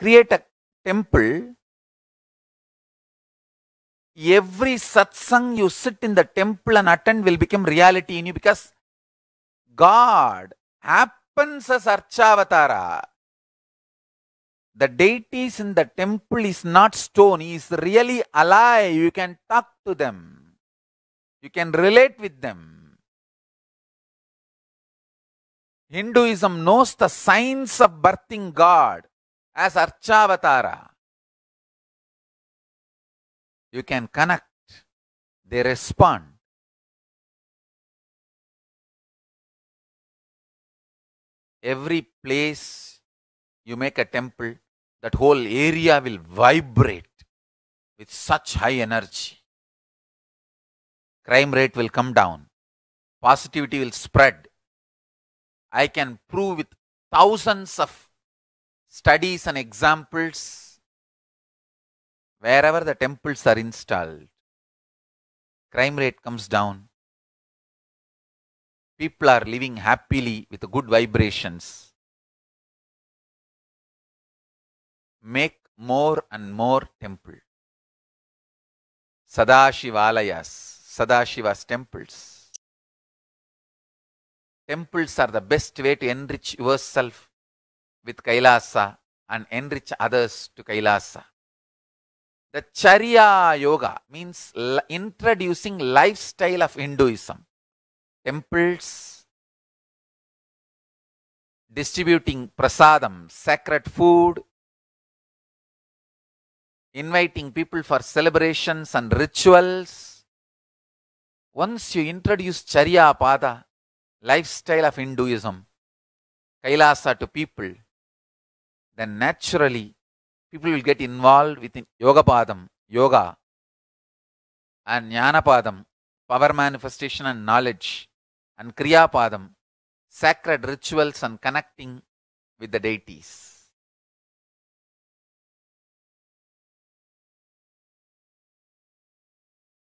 create a temple, every satsang you sit in the temple and attend will become reality in you because God happens as Archavatara. The deities in the temple is not stone, he is really alive. You can talk to them, you can relate with them. Hinduism knows the science of birthing God as Archavatara. You can connect, they respond. Every place you make a temple, that whole area will vibrate with such high energy. Crime rate will come down, positivity will spread. I can prove with thousands of studies and examples wherever the temples are installed, crime rate comes down. People are living happily with good vibrations. Make more and more temple. Sadashivalayas, Sadashiva's temples. Temples are the best way to enrich yourself with Kailasa and enrich others to Kailasa. The Charya Yoga means introducing lifestyle of Hinduism. Temples, distributing prasadam, sacred food, inviting people for celebrations and rituals. Once you introduce Charya Pada, lifestyle of Hinduism, Kailasa to people, then naturally people will get involved within yoga yoga, and jnana power manifestation and knowledge, and kriya padam, sacred rituals and connecting with the deities.